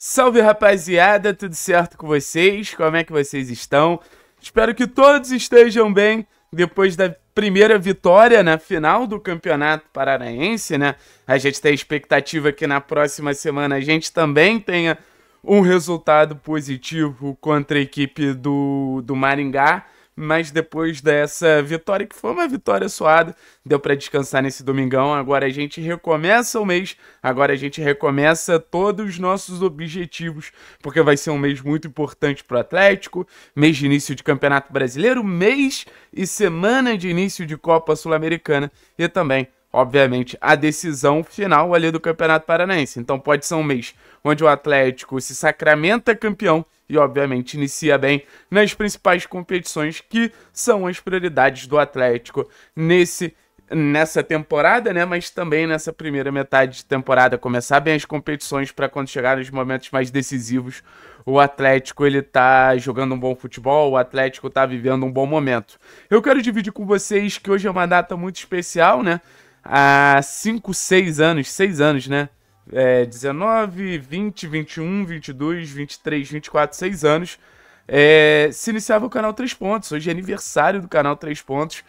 Salve rapaziada, tudo certo com vocês? Como é que vocês estão? Espero que todos estejam bem depois da primeira vitória na né, final do Campeonato Paranaense, né? A gente tem expectativa que na próxima semana a gente também tenha um resultado positivo contra a equipe do, do Maringá mas depois dessa vitória, que foi uma vitória suada, deu para descansar nesse domingão. Agora a gente recomeça o mês, agora a gente recomeça todos os nossos objetivos, porque vai ser um mês muito importante para o Atlético, mês de início de Campeonato Brasileiro, mês e semana de início de Copa Sul-Americana e também obviamente, a decisão final ali do Campeonato Paranaense. Então pode ser um mês onde o Atlético se sacramenta campeão e, obviamente, inicia bem nas principais competições que são as prioridades do Atlético nesse nessa temporada, né? Mas também nessa primeira metade de temporada começar bem as competições para quando chegar nos momentos mais decisivos, o Atlético ele tá jogando um bom futebol, o Atlético tá vivendo um bom momento. Eu quero dividir com vocês que hoje é uma data muito especial, né? há 5, 6 anos, 6 anos, né? É, 19, 20, 21, 22, 23, 24, 6 anos, é, se iniciava o canal 3 Pontos. Hoje é aniversário do canal 3 Pontos.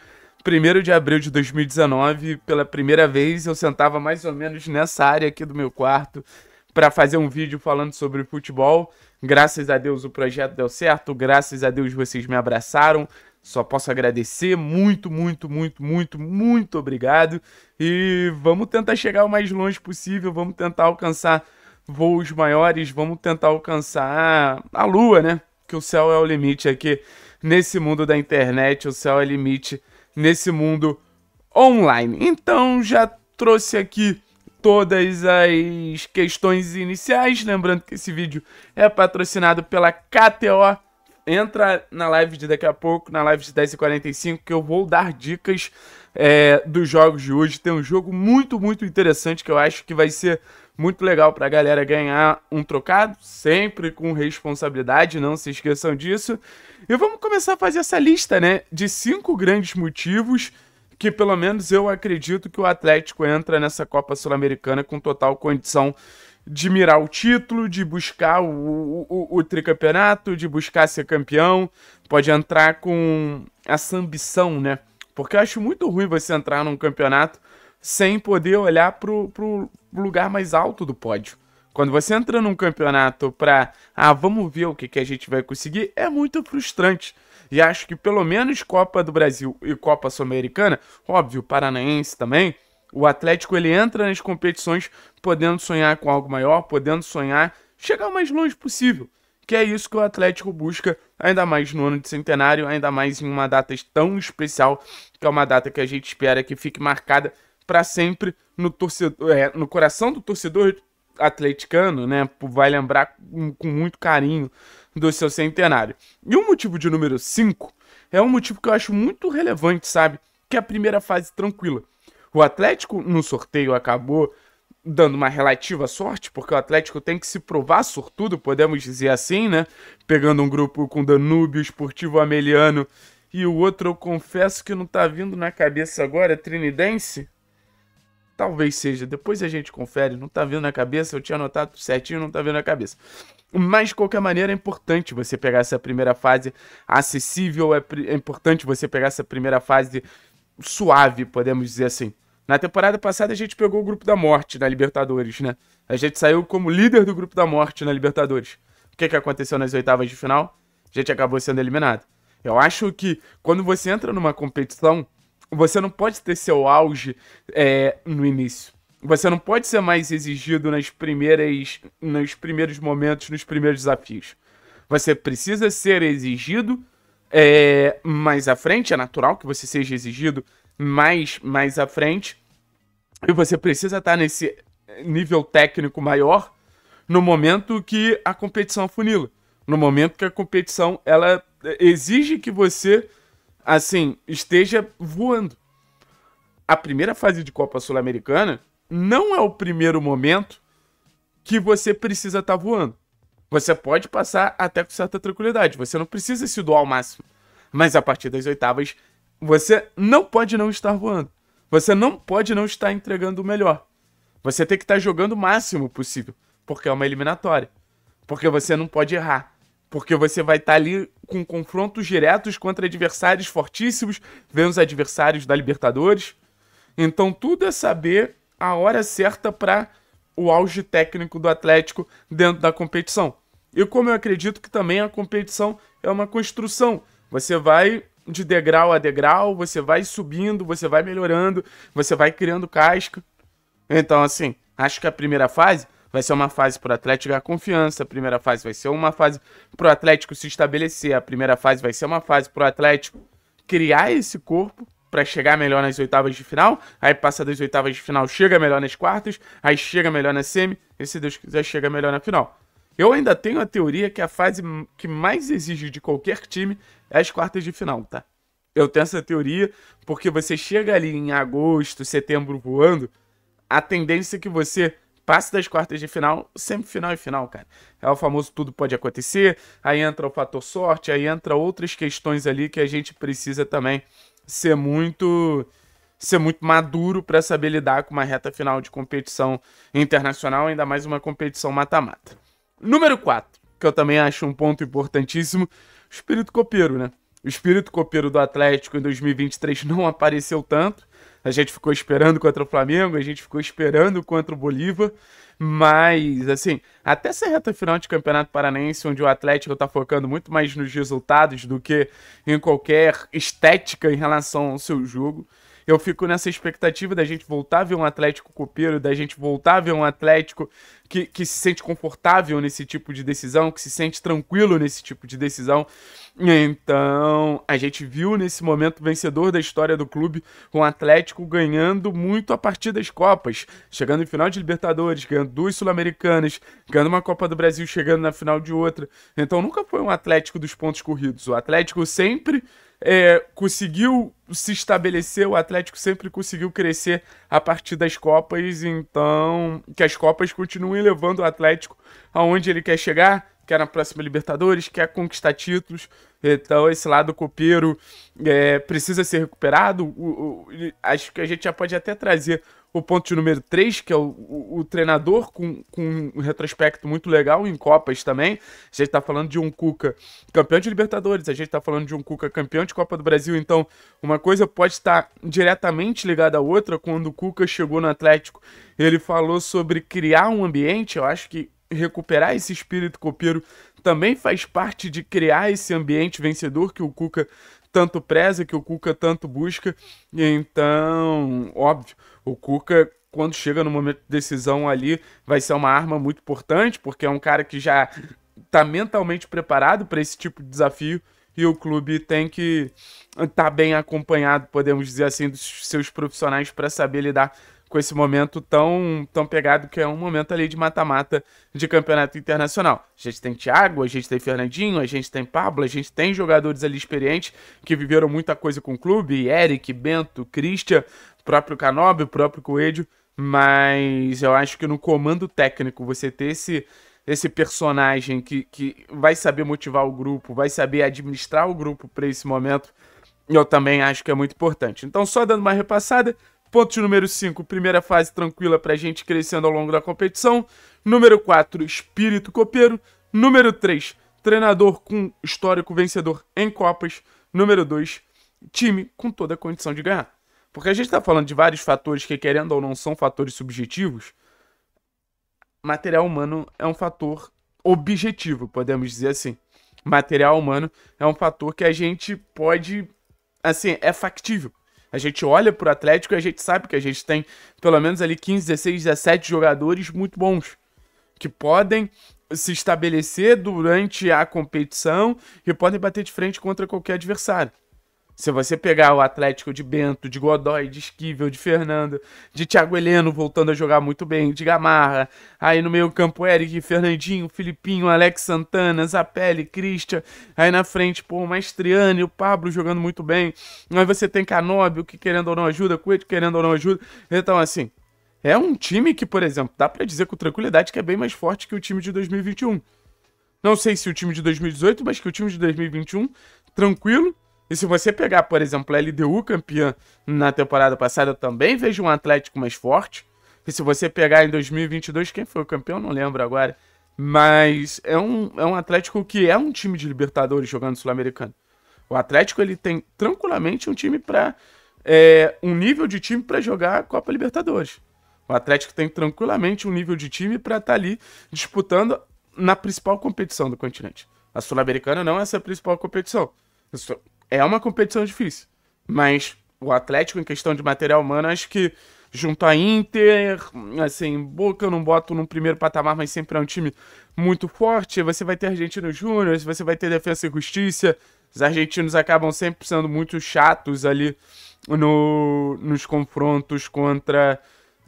1 de abril de 2019, pela primeira vez, eu sentava mais ou menos nessa área aqui do meu quarto para fazer um vídeo falando sobre futebol. Graças a Deus o projeto deu certo, graças a Deus vocês me abraçaram, só posso agradecer muito, muito, muito, muito, muito obrigado. E vamos tentar chegar o mais longe possível, vamos tentar alcançar voos maiores, vamos tentar alcançar a lua, né? Que o céu é o limite aqui nesse mundo da internet, o céu é limite nesse mundo online. Então já trouxe aqui todas as questões iniciais, lembrando que esse vídeo é patrocinado pela KTO entra na live de daqui a pouco, na live de 10h45, que eu vou dar dicas é, dos jogos de hoje. Tem um jogo muito, muito interessante que eu acho que vai ser muito legal para a galera ganhar um trocado, sempre com responsabilidade, não se esqueçam disso. E vamos começar a fazer essa lista, né, de cinco grandes motivos que pelo menos eu acredito que o Atlético entra nessa Copa Sul-Americana com total condição de mirar o título, de buscar o, o, o, tricampeonato, de buscar ser campeão. Pode entrar com essa ambição, né? Porque eu acho muito ruim você entrar num campeonato sem poder olhar pro, pro lugar mais alto do pódio. Quando você entra num campeonato pra, ah, vamos ver o que, que a gente vai conseguir, é muito frustrante. E acho que pelo menos Copa do Brasil e Copa Sul-Americana, óbvio, Paranaense também, o Atlético ele entra nas competições podendo sonhar com algo maior, podendo sonhar chegar o mais longe possível. Que é isso que o Atlético busca, ainda mais no ano de centenário, ainda mais em uma data tão especial, que é uma data que a gente espera que fique marcada para sempre no, torcedor, é, no coração do torcedor atleticano, né? Vai lembrar com muito carinho do seu centenário. E o motivo de número 5 é um motivo que eu acho muito relevante, sabe? Que é a primeira fase tranquila. O Atlético, no sorteio, acabou dando uma relativa sorte, porque o Atlético tem que se provar sortudo, podemos dizer assim, né? Pegando um grupo com Danúbio, Esportivo Ameliano e o outro, eu confesso que não tá vindo na cabeça agora, é Trinidense. Talvez seja, depois a gente confere, não tá vindo na cabeça, eu tinha anotado certinho, não tá vindo na cabeça. Mas, de qualquer maneira, é importante você pegar essa primeira fase acessível, é, é importante você pegar essa primeira fase suave, podemos dizer assim. Na temporada passada a gente pegou o grupo da morte na Libertadores, né? A gente saiu como líder do grupo da morte na Libertadores. O que, que aconteceu nas oitavas de final? A gente acabou sendo eliminado. Eu acho que quando você entra numa competição, você não pode ter seu auge é, no início. Você não pode ser mais exigido nas primeiras, nos primeiros momentos, nos primeiros desafios. Você precisa ser exigido é, mais à frente, é natural que você seja exigido mais, mais à frente, e você precisa estar nesse nível técnico maior no momento que a competição funila, no momento que a competição ela eh, exige que você assim esteja voando. A primeira fase de Copa Sul-Americana não é o primeiro momento que você precisa estar voando você pode passar até com certa tranquilidade. Você não precisa se doar ao máximo. Mas a partir das oitavas, você não pode não estar voando. Você não pode não estar entregando o melhor. Você tem que estar jogando o máximo possível, porque é uma eliminatória. Porque você não pode errar. Porque você vai estar ali com confrontos diretos contra adversários fortíssimos, vendo os adversários da Libertadores. Então tudo é saber a hora certa para o auge técnico do Atlético dentro da competição. E como eu acredito que também a competição é uma construção, você vai de degrau a degrau, você vai subindo, você vai melhorando, você vai criando casca. Então, assim, acho que a primeira fase vai ser uma fase para o Atlético ganhar confiança, a primeira fase vai ser uma fase para o Atlético se estabelecer, a primeira fase vai ser uma fase para o Atlético criar esse corpo para chegar melhor nas oitavas de final, aí passa das oitavas de final, chega melhor nas quartas, aí chega melhor na semi, e se Deus quiser chega melhor na final. Eu ainda tenho a teoria que a fase que mais exige de qualquer time é as quartas de final, tá? Eu tenho essa teoria porque você chega ali em agosto, setembro voando, a tendência é que você passe das quartas de final, semifinal e final, cara. É o famoso tudo pode acontecer, aí entra o fator sorte, aí entra outras questões ali que a gente precisa também ser muito ser muito maduro para saber lidar com uma reta final de competição internacional, ainda mais uma competição mata-mata. Número 4, que eu também acho um ponto importantíssimo, o espírito copeiro, né? O espírito copeiro do Atlético em 2023 não apareceu tanto. A gente ficou esperando contra o Flamengo, a gente ficou esperando contra o Bolívar, mas assim, até essa reta final de Campeonato Paranense, onde o Atlético está focando muito mais nos resultados do que em qualquer estética em relação ao seu jogo, eu fico nessa expectativa da gente voltar a ver um Atlético copeiro, da gente voltar a ver um Atlético que, que se sente confortável nesse tipo de decisão, que se sente tranquilo nesse tipo de decisão. Então, a gente viu nesse momento vencedor da história do clube um Atlético ganhando muito a partir das Copas, chegando em final de Libertadores, ganhando duas Sul-Americanas, ganhando uma Copa do Brasil, chegando na final de outra. Então, nunca foi um Atlético dos pontos corridos. O Atlético sempre é, conseguiu se estabelecer, o Atlético sempre conseguiu crescer a partir das Copas, então que as Copas continuem levando o Atlético aonde ele quer chegar, quer na próxima Libertadores, quer conquistar títulos. Então, esse lado copeiro é, precisa ser recuperado. O, o, acho que a gente já pode até trazer o ponto de número 3, que é o, o, o, treinador, com, com um retrospecto muito legal em Copas também. A gente está falando de um Cuca campeão de Libertadores, a gente está falando de um Cuca campeão de Copa do Brasil. Então, uma coisa pode estar diretamente ligada à outra. Quando o Cuca chegou no Atlético, ele falou sobre criar um ambiente. Eu acho que recuperar esse espírito copeiro também faz parte de criar esse ambiente vencedor que o Cuca tanto preza, que o Cuca tanto busca. Então, óbvio, o Cuca quando chega no momento de decisão ali, vai ser uma arma muito importante, porque é um cara que já está mentalmente preparado para esse tipo de desafio e o clube tem que estar tá bem acompanhado, podemos dizer assim, dos seus profissionais para saber lidar com esse momento tão, tão pegado que é um momento ali de mata-mata de campeonato internacional. A gente tem Thiago, a gente tem Fernandinho, a gente tem Pablo, a gente tem jogadores ali experientes que viveram muita coisa com o clube, Eric, Bento, Christian, próprio Canobi, o próprio Coelho, mas eu acho que no comando técnico você ter esse esse personagem que, que vai saber motivar o grupo, vai saber administrar o grupo para esse momento, eu também acho que é muito importante. Então, só dando uma repassada, Ponto número 5, primeira fase tranquila para a gente crescendo ao longo da competição. Número 4, espírito copeiro. Número 3, treinador com histórico vencedor em Copas. Número 2, time com toda a condição de ganhar. Porque a gente está falando de vários fatores que, querendo ou não, são fatores subjetivos material humano é um fator objetivo, podemos dizer assim. Material humano é um fator que a gente pode, assim, é factível. A gente olha pro Atlético e a gente sabe que a gente tem pelo menos ali 15, 16, 17 jogadores muito bons que podem se estabelecer durante a competição e podem bater de frente contra qualquer adversário. Se você pegar o Atlético de Bento, de Godoy, de Esquivel, de Fernando, de Thiago Heleno voltando a jogar muito bem, de Gamarra, aí no meio campo Eric, Fernandinho, Filipinho, Alex Santana, Zapelli, Christian, aí na frente, pô, o Maestriani, o Pablo jogando muito bem, aí você tem Canóbio, que querendo ou não ajuda, Coelho querendo ou não ajuda, então assim, é um time que, por exemplo, dá para dizer com tranquilidade que é bem mais forte que o time de 2021. Não sei se o time de 2018, mas que o time de 2021, tranquilo, e se você pegar, por exemplo, a LDU campeã na temporada passada, eu também vejo um Atlético mais forte. E se você pegar em 2022, quem foi o campeão, não lembro agora. Mas é um, é um Atlético que é um time de Libertadores jogando Sul-Americano. O Atlético ele tem tranquilamente um time para é, um nível de time para jogar a Copa Libertadores. O Atlético tem tranquilamente um nível de time para estar tá ali disputando na principal competição do continente. A Sul-Americana não é essa principal competição é uma competição difícil. Mas o Atlético, em questão de material humano, acho que junto a Inter, assim, Boca eu não boto num primeiro patamar, mas sempre é um time muito forte. Você vai ter Argentino Júnior, você vai ter Defesa e Justiça. Os argentinos acabam sempre sendo muito chatos ali no, nos confrontos contra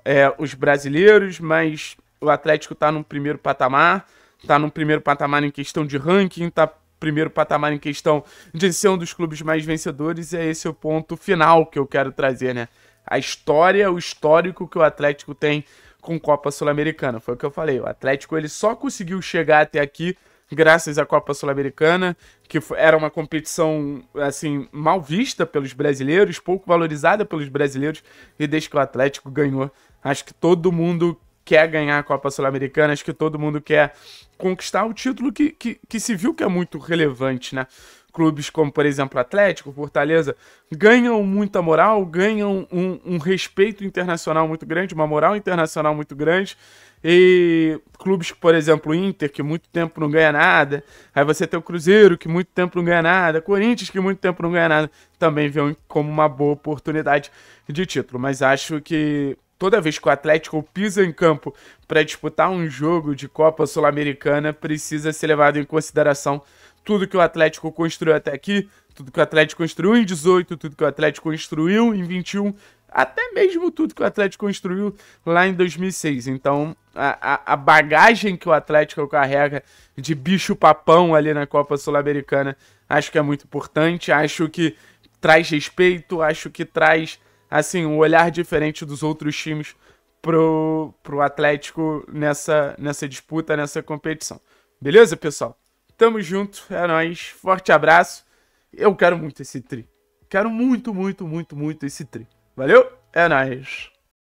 é, os brasileiros, mas o Atlético está num primeiro patamar, está num primeiro patamar em questão de ranking, tá primeiro patamar em questão de ser um dos clubes mais vencedores, e é esse o ponto final que eu quero trazer, né? A história, o histórico que o Atlético tem com Copa Sul-Americana. Foi o que eu falei, o Atlético ele só conseguiu chegar até aqui graças à Copa Sul-Americana, que era uma competição assim mal vista pelos brasileiros, pouco valorizada pelos brasileiros, e desde que o Atlético ganhou, acho que todo mundo quer ganhar a Copa Sul-Americana, acho que todo mundo quer conquistar o título que, que, que se viu que é muito relevante, né? clubes como, por exemplo, Atlético, Fortaleza, ganham muita moral, ganham um, um, respeito internacional muito grande, uma moral internacional muito grande. E clubes, por exemplo, Inter, que muito tempo não ganha nada. Aí você tem o Cruzeiro, que muito tempo não ganha nada. Corinthians, que muito tempo não ganha nada. Também vê como uma boa oportunidade de título. Mas acho que Toda vez que o Atlético pisa em campo para disputar um jogo de Copa Sul-Americana, precisa ser levado em consideração tudo que o Atlético construiu até aqui, tudo que o Atlético construiu em 18, tudo que o Atlético construiu em 21, até mesmo tudo que o Atlético construiu lá em 2006. Então, a, a bagagem que o Atlético carrega de bicho-papão ali na Copa Sul-Americana, acho que é muito importante, acho que traz respeito, acho que traz assim, um olhar diferente dos outros times pro, pro Atlético nessa, nessa disputa, nessa competição. Beleza, pessoal? Tamo junto, é nóis. Forte abraço. Eu quero muito esse tri. Quero muito, muito, muito, muito esse tri. Valeu? É nóis.